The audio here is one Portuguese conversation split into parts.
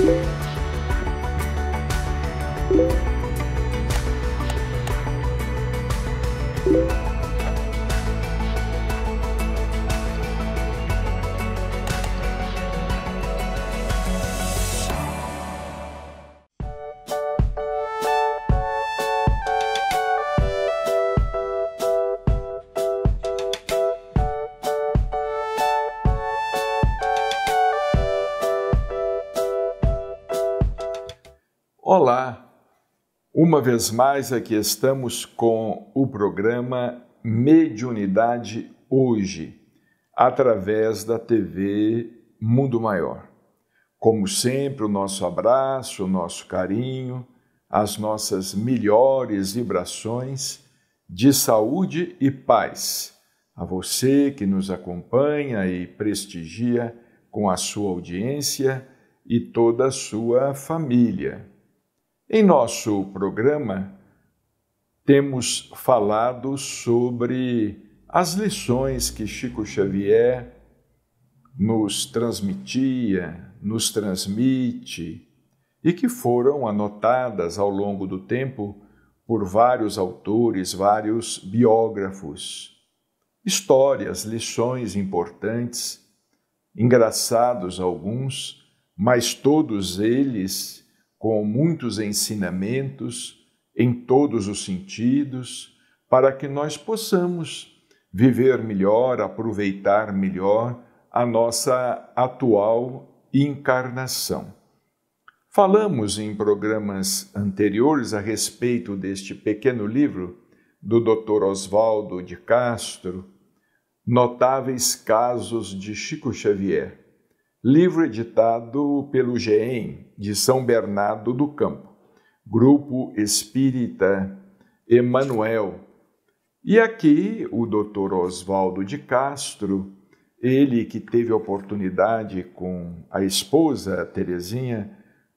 Bye. Uma vez mais, aqui estamos com o programa Mediunidade Hoje, através da TV Mundo Maior. Como sempre, o nosso abraço, o nosso carinho, as nossas melhores vibrações de saúde e paz. A você que nos acompanha e prestigia com a sua audiência e toda a sua família. Em nosso programa, temos falado sobre as lições que Chico Xavier nos transmitia, nos transmite e que foram anotadas ao longo do tempo por vários autores, vários biógrafos. Histórias, lições importantes, engraçados alguns, mas todos eles com muitos ensinamentos em todos os sentidos, para que nós possamos viver melhor, aproveitar melhor a nossa atual encarnação. Falamos em programas anteriores a respeito deste pequeno livro do Dr. Oswaldo de Castro, Notáveis Casos de Chico Xavier. Livro editado pelo GEM de São Bernardo do Campo, Grupo Espírita Emanuel. E aqui o Dr. Oswaldo de Castro, ele que teve a oportunidade com a esposa Terezinha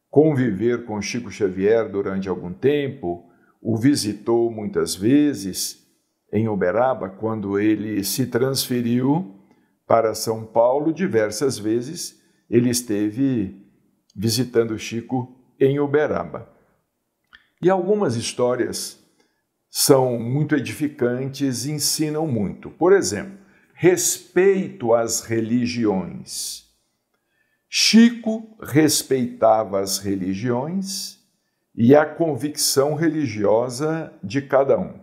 conviver com Chico Xavier durante algum tempo, o visitou muitas vezes em Uberaba quando ele se transferiu para São Paulo diversas vezes ele esteve visitando Chico em Uberaba. E algumas histórias são muito edificantes e ensinam muito. Por exemplo, respeito às religiões. Chico respeitava as religiões e a convicção religiosa de cada um.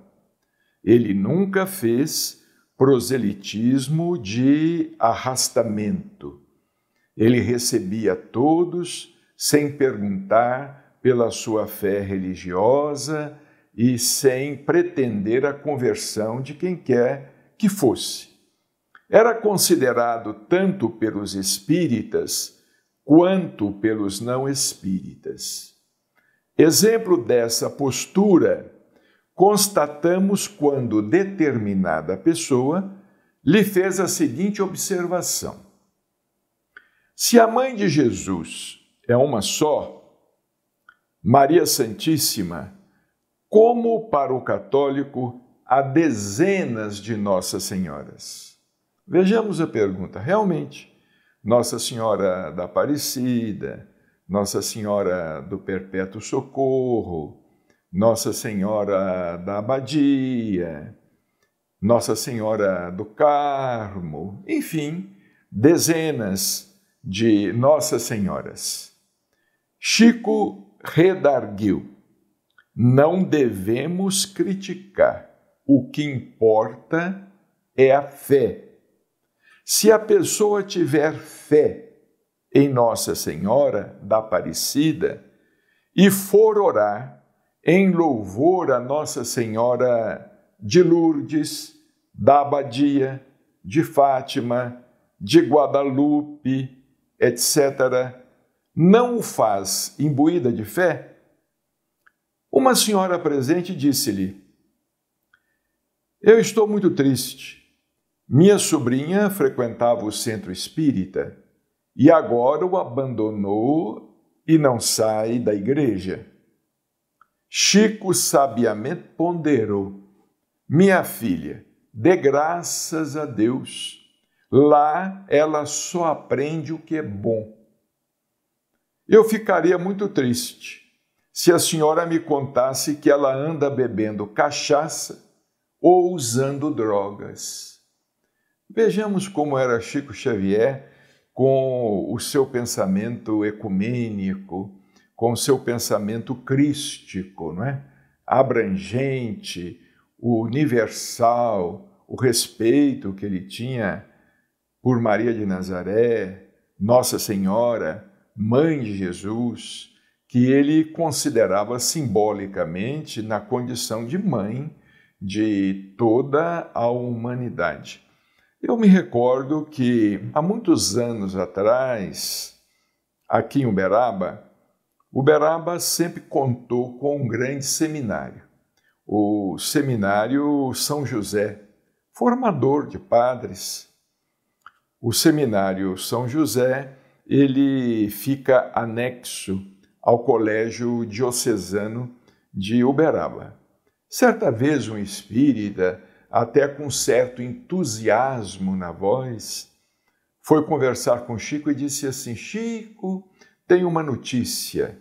Ele nunca fez proselitismo de arrastamento. Ele recebia todos sem perguntar pela sua fé religiosa e sem pretender a conversão de quem quer que fosse. Era considerado tanto pelos espíritas quanto pelos não espíritas. Exemplo dessa postura constatamos quando determinada pessoa lhe fez a seguinte observação: se a mãe de Jesus é uma só, Maria Santíssima, como para o católico há dezenas de Nossas Senhoras. Vejamos a pergunta. Realmente, Nossa Senhora da Aparecida, Nossa Senhora do Perpétuo Socorro, Nossa Senhora da Abadia, Nossa Senhora do Carmo, enfim, dezenas de Nossas Senhoras. Chico redarguiu: não devemos criticar, o que importa é a fé. Se a pessoa tiver fé em Nossa Senhora da Aparecida e for orar em louvor a Nossa Senhora de Lourdes, da Abadia, de Fátima, de Guadalupe, etc., não o faz imbuída de fé? Uma senhora presente disse-lhe: Eu estou muito triste. Minha sobrinha frequentava o centro espírita e agora o abandonou e não sai da igreja. Chico sabiamente ponderou: Minha filha, dê graças a Deus Lá ela só aprende o que é bom. Eu ficaria muito triste se a senhora me contasse que ela anda bebendo cachaça ou usando drogas. Vejamos como era Chico Xavier com o seu pensamento ecumênico, com o seu pensamento crístico, não é? abrangente, universal, o respeito que ele tinha por Maria de Nazaré, Nossa Senhora, mãe de Jesus, que ele considerava simbolicamente na condição de mãe de toda a humanidade. Eu me recordo que há muitos anos atrás, aqui em Uberaba, Uberaba sempre contou com um grande seminário, o Seminário São José, formador de padres o seminário São José, ele fica anexo ao Colégio Diocesano de Uberaba. Certa vez um espírita, até com certo entusiasmo na voz, foi conversar com Chico e disse assim: Chico, tenho uma notícia.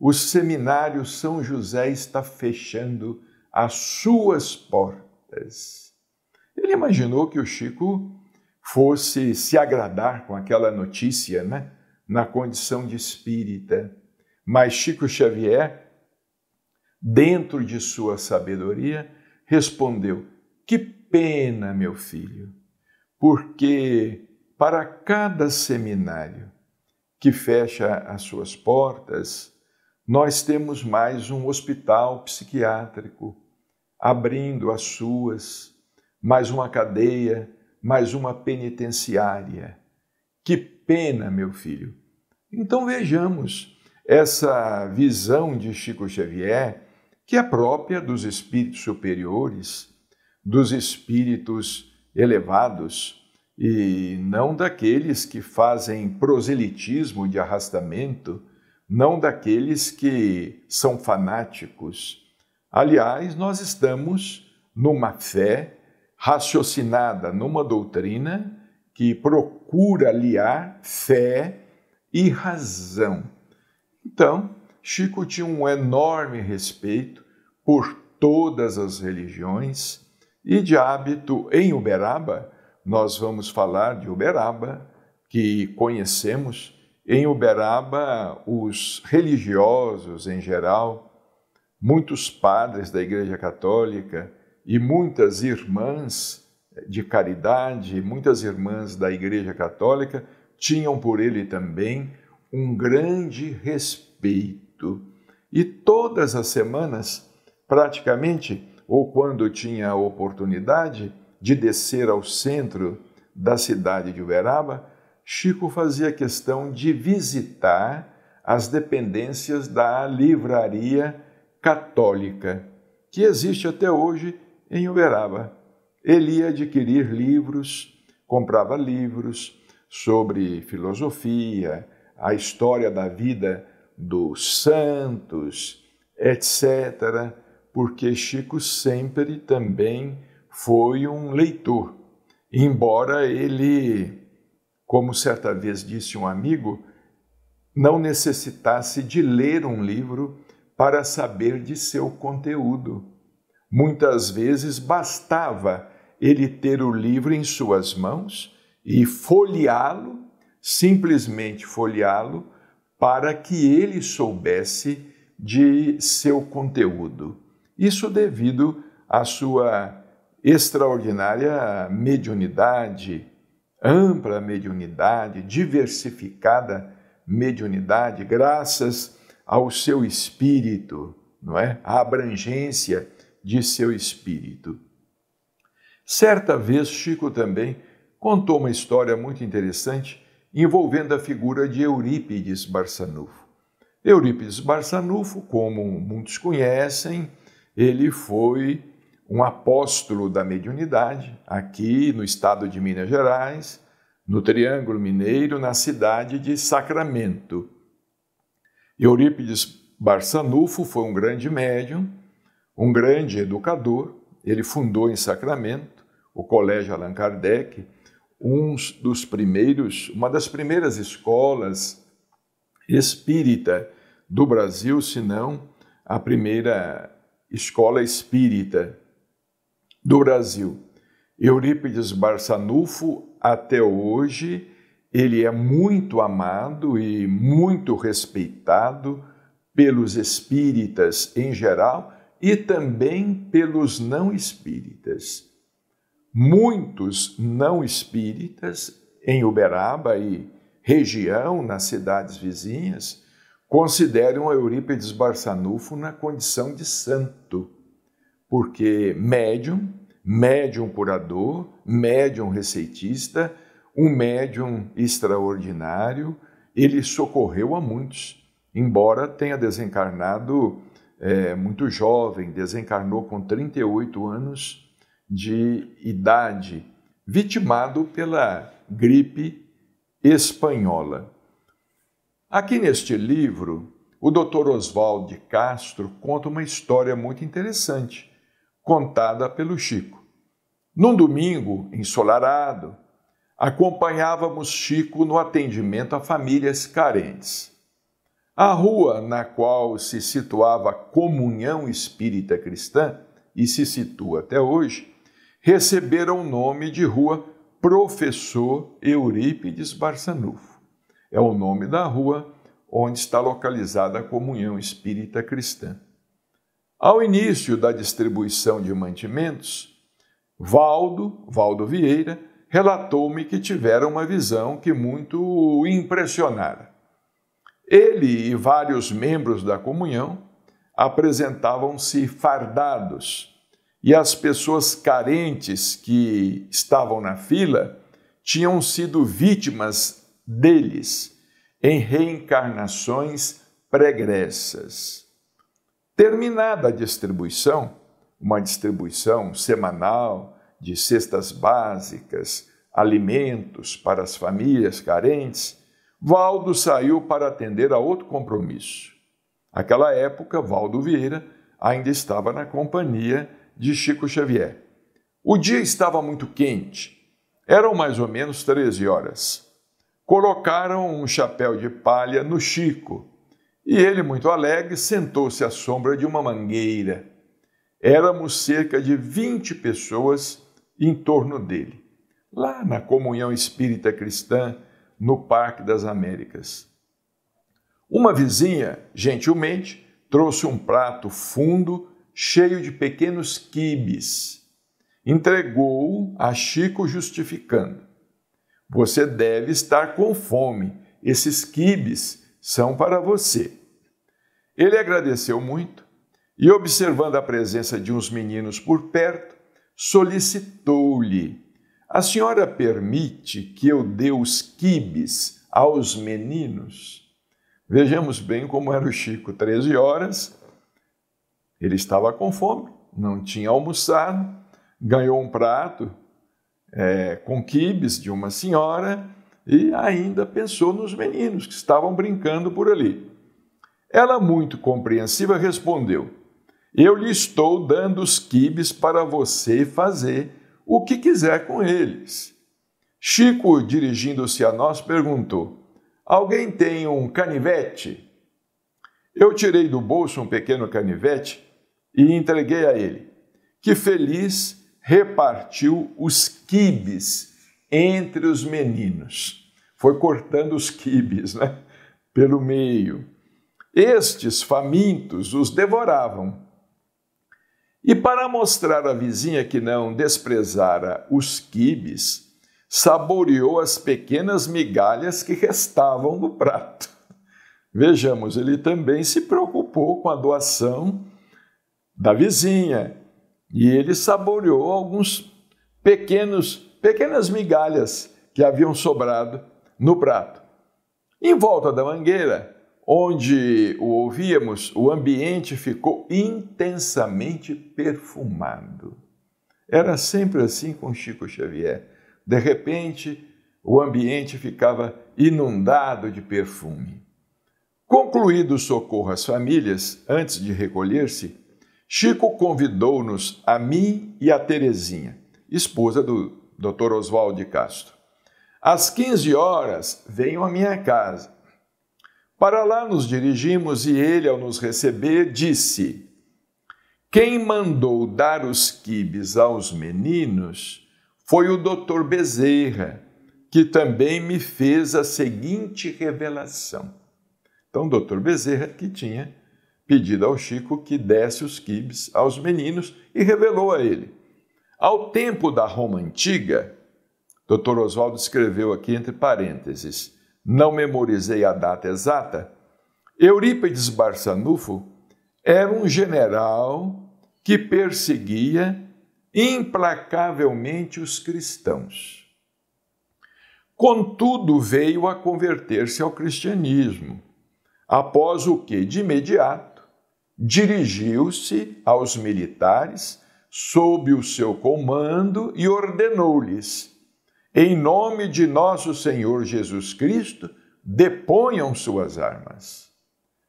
O seminário São José está fechando as suas portas. Ele imaginou que o Chico fosse se agradar com aquela notícia, né? Na condição de espírita. Mas Chico Xavier, dentro de sua sabedoria, respondeu: Que pena, meu filho, porque para cada seminário que fecha as suas portas, nós temos mais um hospital psiquiátrico abrindo as suas, mais uma cadeia mas uma penitenciária. Que pena, meu filho! Então vejamos essa visão de Chico Xavier, que é própria dos espíritos superiores, dos espíritos elevados, e não daqueles que fazem proselitismo de arrastamento, não daqueles que são fanáticos. Aliás, nós estamos numa fé raciocinada numa doutrina que procura aliar fé e razão. Então, Chico tinha um enorme respeito por todas as religiões e, de hábito, em Uberaba, nós vamos falar de Uberaba, que conhecemos. Em Uberaba, os religiosos em geral, muitos padres da Igreja Católica, e muitas irmãs de caridade, muitas irmãs da Igreja Católica tinham por ele também um grande respeito. E todas as semanas, praticamente, ou quando tinha a oportunidade de descer ao centro da cidade de Uberaba, Chico fazia questão de visitar as dependências da livraria católica, que existe até hoje em Uberaba. Ele ia adquirir livros, comprava livros sobre filosofia, a história da vida dos santos, etc., porque Chico sempre também foi um leitor, embora ele, como certa vez disse um amigo, não necessitasse de ler um livro para saber de seu conteúdo. Muitas vezes bastava ele ter o livro em suas mãos e folheá-lo, simplesmente folheá-lo, para que ele soubesse de seu conteúdo. Isso devido à sua extraordinária mediunidade, ampla mediunidade, diversificada mediunidade, graças ao seu espírito, não é? A abrangência de seu espírito. Certa vez, Chico também contou uma história muito interessante envolvendo a figura de Eurípides Barçanufo. Eurípides Barçanufo, como muitos conhecem, ele foi um apóstolo da mediunidade aqui no estado de Minas Gerais, no Triângulo Mineiro, na cidade de Sacramento. Eurípides Barçanufo foi um grande médium um grande educador, ele fundou em Sacramento o Colégio Allan Kardec, um dos primeiros, uma das primeiras escolas espírita do Brasil, se não a primeira escola espírita do Brasil. Eurípides Barçanufo, até hoje, ele é muito amado e muito respeitado pelos espíritas em geral e também pelos não espíritas. Muitos não espíritas em Uberaba e região, nas cidades vizinhas, consideram Eurípides Barçanufo na condição de santo, porque médium, médium curador, médium receitista, um médium extraordinário, ele socorreu a muitos, embora tenha desencarnado é, muito jovem, desencarnou com 38 anos de idade, vitimado pela gripe espanhola. Aqui neste livro, o Dr. Oswaldo de Castro conta uma história muito interessante, contada pelo Chico. Num domingo ensolarado, acompanhávamos Chico no atendimento a famílias carentes. A rua na qual se situava a comunhão espírita cristã, e se situa até hoje, receberam o nome de Rua Professor Eurípides Barçanufo. É o nome da rua onde está localizada a comunhão espírita cristã. Ao início da distribuição de mantimentos, Valdo, Valdo Vieira, relatou-me que tivera uma visão que muito o impressionara. Ele e vários membros da comunhão apresentavam-se fardados, e as pessoas carentes que estavam na fila tinham sido vítimas deles em reencarnações pregressas. Terminada a distribuição, uma distribuição semanal de cestas básicas, alimentos para as famílias carentes, Valdo saiu para atender a outro compromisso. Aquela época, Valdo Vieira ainda estava na companhia de Chico Xavier. O dia estava muito quente. Eram mais ou menos 13 horas. Colocaram um chapéu de palha no Chico e ele, muito alegre, sentou-se à sombra de uma mangueira. Éramos cerca de 20 pessoas em torno dele. Lá na comunhão espírita cristã, no Parque das Américas. Uma vizinha, gentilmente, trouxe um prato fundo cheio de pequenos quibes. Entregou-o a Chico, justificando: Você deve estar com fome, esses quibes são para você. Ele agradeceu muito e, observando a presença de uns meninos por perto, solicitou-lhe a senhora permite que eu dê os quibes aos meninos? Vejamos bem como era o Chico. 13 horas, ele estava com fome, não tinha almoçado, ganhou um prato é, com quibes de uma senhora e ainda pensou nos meninos que estavam brincando por ali. Ela, muito compreensiva, respondeu: Eu lhe estou dando os quibes para você fazer o que quiser com eles. Chico, dirigindo-se a nós, perguntou: Alguém tem um canivete? Eu tirei do bolso um pequeno canivete e entreguei a ele, que feliz repartiu os quibes entre os meninos. Foi cortando os quibes, né? Pelo meio. Estes famintos os devoravam e para mostrar à vizinha que não desprezara os quibes, saboreou as pequenas migalhas que restavam do prato. Vejamos, ele também se preocupou com a doação da vizinha e ele saboreou alguns pequenos pequenas migalhas que haviam sobrado no prato. Em volta da mangueira onde o ouvíamos, o ambiente ficou intensamente perfumado. Era sempre assim com Chico Xavier. De repente, o ambiente ficava inundado de perfume. Concluído o socorro às famílias, antes de recolher-se, Chico convidou-nos a mim e a Terezinha, esposa do Dr. Oswaldo de Castro. Às 15 horas, venham à minha casa para lá nos dirigimos e ele, ao nos receber, disse: Quem mandou dar os quibes aos meninos foi o doutor Bezerra, que também me fez a seguinte revelação. Então, o doutor Bezerra, que tinha pedido ao Chico que desse os quibes aos meninos e revelou a ele. Ao tempo da Roma Antiga, doutor Oswaldo escreveu aqui entre parênteses, não memorizei a data exata, Eurípides Barçanufo era um general que perseguia implacavelmente os cristãos. Contudo, veio a converter-se ao cristianismo, após o que, de imediato, dirigiu-se aos militares sob o seu comando e ordenou-lhes em nome de nosso Senhor Jesus Cristo, deponham suas armas.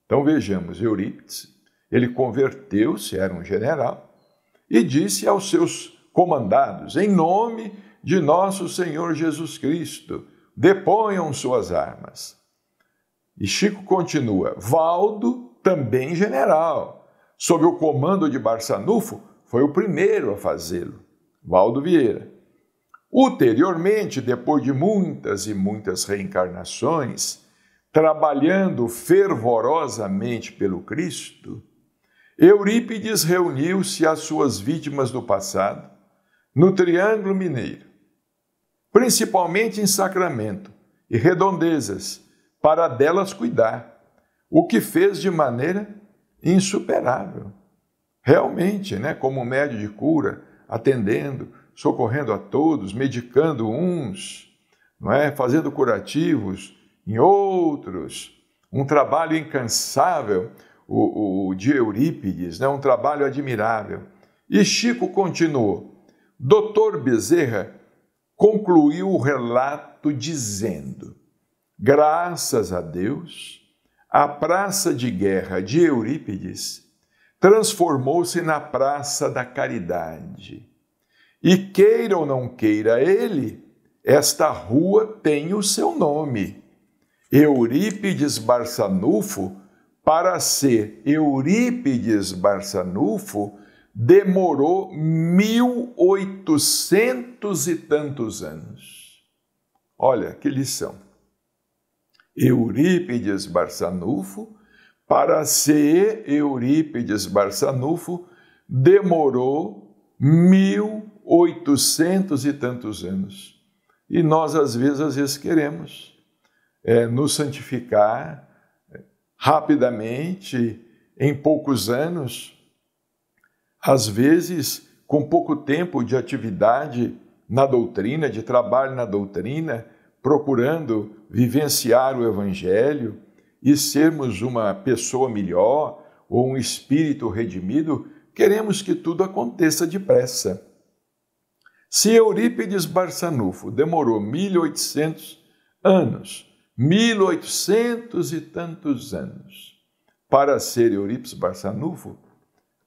Então vejamos, Eurípides, ele converteu-se, era um general, e disse aos seus comandados: Em nome de nosso Senhor Jesus Cristo, deponham suas armas. E Chico continua: Valdo, também general, sob o comando de Barçanufo, foi o primeiro a fazê-lo, Valdo Vieira. Ulteriormente, depois de muitas e muitas reencarnações, trabalhando fervorosamente pelo Cristo, Eurípides reuniu-se às suas vítimas do passado no Triângulo Mineiro, principalmente em Sacramento e redondezas, para delas cuidar, o que fez de maneira insuperável. Realmente, né, como médio de cura, atendendo, socorrendo a todos, medicando uns, não é? fazendo curativos em outros, um trabalho incansável, o, o de Eurípides, né? um trabalho admirável. E Chico continuou: Doutor Bezerra concluiu o relato dizendo: Graças a Deus, a praça de guerra de Eurípides transformou-se na praça da caridade e queira ou não queira ele, esta rua tem o seu nome. Eurípides Barçanufo, para ser Eurípides Barçanufo, demorou oitocentos e tantos anos. Olha que lição. Eurípides Barçanufo, para ser Eurípides Barçanufo, demorou 1800 oitocentos e tantos anos. E nós, às vezes, às vezes queremos é, nos santificar é, rapidamente, em poucos anos, às vezes com pouco tempo de atividade na doutrina, de trabalho na doutrina, procurando vivenciar o Evangelho e sermos uma pessoa melhor ou um espírito redimido, queremos que tudo aconteça depressa. Se Eurípides Barçanufo demorou 1800 anos, 1800 e tantos anos, para ser Eurípides Barçanufo,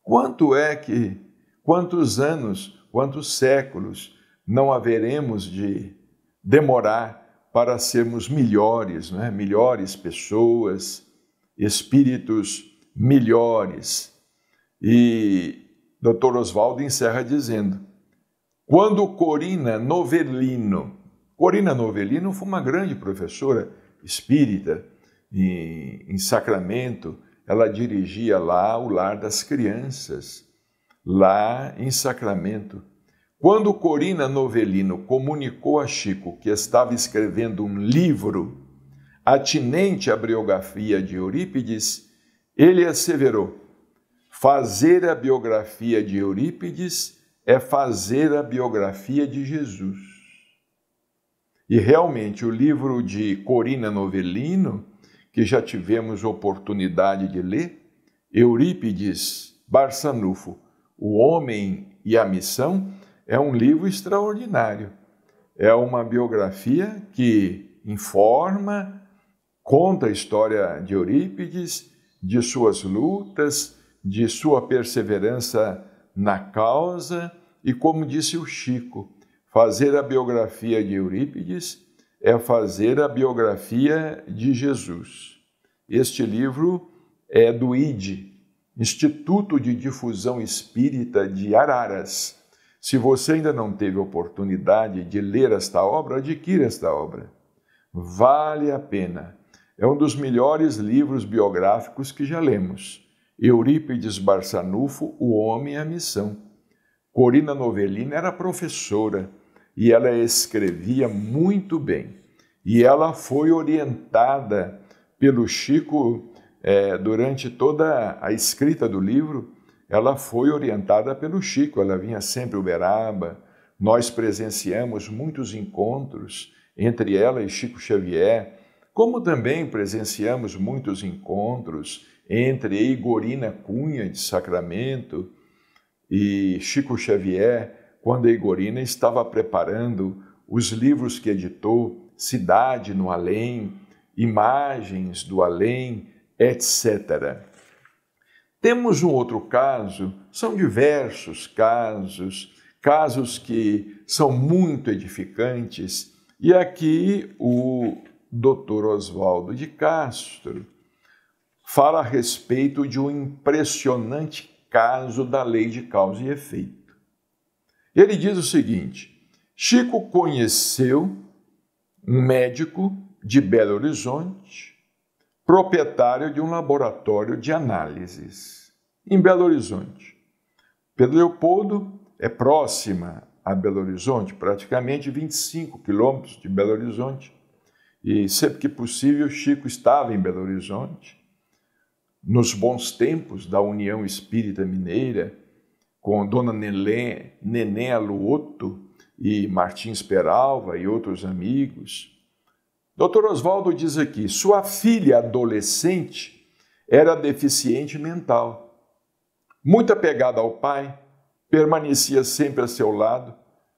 quanto é que, quantos anos, quantos séculos não haveremos de demorar para sermos melhores, não é? melhores pessoas, espíritos melhores? E Dr. Oswaldo encerra dizendo quando Corina Novellino, Corina Novellino foi uma grande professora espírita em, em Sacramento, ela dirigia lá o lar das crianças, lá em Sacramento. Quando Corina Novellino comunicou a Chico que estava escrevendo um livro atinente à biografia de Eurípides, ele asseverou: fazer a biografia de Eurípides é fazer a biografia de Jesus. E realmente o livro de Corina Novellino, que já tivemos oportunidade de ler, Eurípides Barsanufo, O Homem e a Missão, é um livro extraordinário. É uma biografia que informa, conta a história de Eurípides, de suas lutas, de sua perseverança na causa e, como disse o Chico, fazer a biografia de Eurípides é fazer a biografia de Jesus. Este livro é do IDE, Instituto de Difusão Espírita de Araras. Se você ainda não teve oportunidade de ler esta obra, adquira esta obra. Vale a pena. É um dos melhores livros biográficos que já lemos. Eurípides Barçanufo, O Homem e a Missão. Corina Novellini era professora e ela escrevia muito bem. E ela foi orientada pelo Chico é, durante toda a escrita do livro. Ela foi orientada pelo Chico, ela vinha sempre Uberaba. Nós presenciamos muitos encontros entre ela e Chico Xavier, como também presenciamos muitos encontros entre Igorina Cunha de Sacramento e Chico Xavier, quando a Igorina estava preparando os livros que editou, Cidade no Além, Imagens do Além, etc. Temos um outro caso, são diversos casos, casos que são muito edificantes, e aqui o Dr. Oswaldo de Castro fala a respeito de um impressionante caso da lei de causa e efeito. Ele diz o seguinte: Chico conheceu um médico de Belo Horizonte, proprietário de um laboratório de análises em Belo Horizonte. Pedro Leopoldo é próxima a Belo Horizonte, praticamente 25 quilômetros de Belo Horizonte. E sempre que possível, Chico estava em Belo Horizonte nos bons tempos da União Espírita Mineira, com Dona Nelê, Neném Aluoto e Martins Peralva e outros amigos. Dr. Oswaldo diz aqui: sua filha adolescente era deficiente mental, muito apegada ao pai, permanecia sempre a seu lado,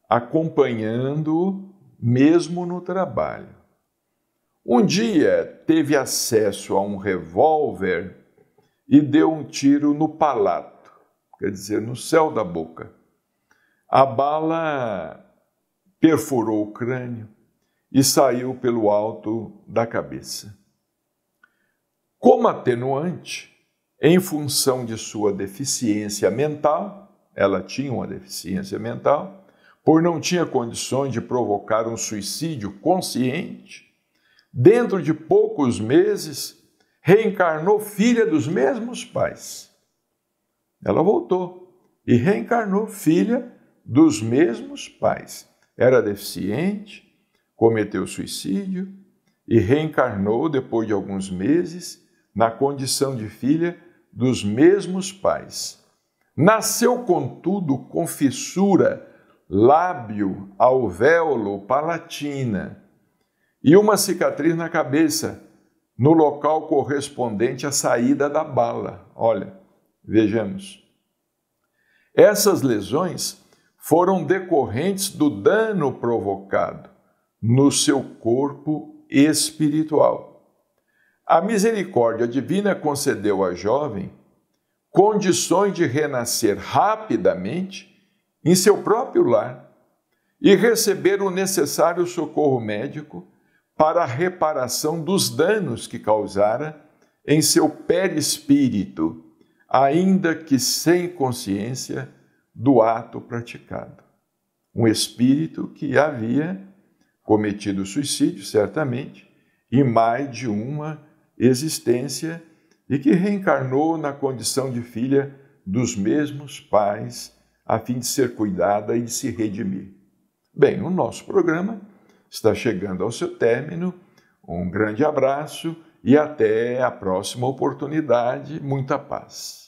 acompanhando-o mesmo no trabalho. Um dia teve acesso a um revólver e deu um tiro no palato, quer dizer, no céu da boca. A bala perfurou o crânio e saiu pelo alto da cabeça. Como atenuante, em função de sua deficiência mental, ela tinha uma deficiência mental, por não tinha condições de provocar um suicídio consciente, dentro de poucos meses reencarnou filha dos mesmos pais. Ela voltou e reencarnou filha dos mesmos pais. Era deficiente, cometeu suicídio e reencarnou depois de alguns meses na condição de filha dos mesmos pais. Nasceu, contudo, com fissura lábio, alvéolo, palatina e uma cicatriz na cabeça no local correspondente à saída da bala. Olha, vejamos. Essas lesões foram decorrentes do dano provocado no seu corpo espiritual. A misericórdia divina concedeu à jovem condições de renascer rapidamente em seu próprio lar e receber o necessário socorro médico para a reparação dos danos que causara em seu perispírito, ainda que sem consciência do ato praticado. Um espírito que havia cometido suicídio, certamente, em mais de uma existência e que reencarnou na condição de filha dos mesmos pais, a fim de ser cuidada e de se redimir. Bem, o nosso programa está chegando ao seu término. Um grande abraço e até a próxima oportunidade. Muita paz.